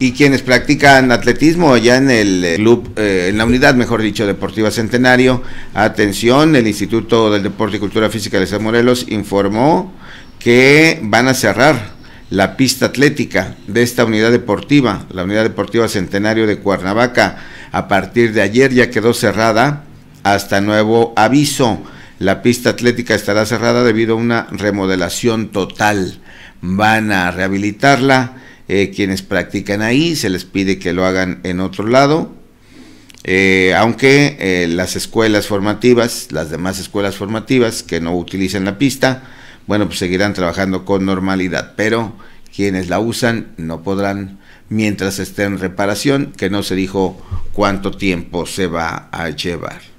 Y quienes practican atletismo allá en el eh, club, eh, en la unidad, mejor dicho, Deportiva Centenario, atención, el Instituto del Deporte y Cultura Física de San Morelos informó que van a cerrar la pista atlética de esta unidad deportiva, la unidad deportiva Centenario de Cuernavaca, a partir de ayer ya quedó cerrada hasta nuevo aviso. La pista atlética estará cerrada debido a una remodelación total. Van a rehabilitarla eh, quienes practican ahí, se les pide que lo hagan en otro lado, eh, aunque eh, las escuelas formativas, las demás escuelas formativas que no utilizan la pista, bueno, pues seguirán trabajando con normalidad, pero quienes la usan no podrán mientras esté en reparación, que no se dijo cuánto tiempo se va a llevar.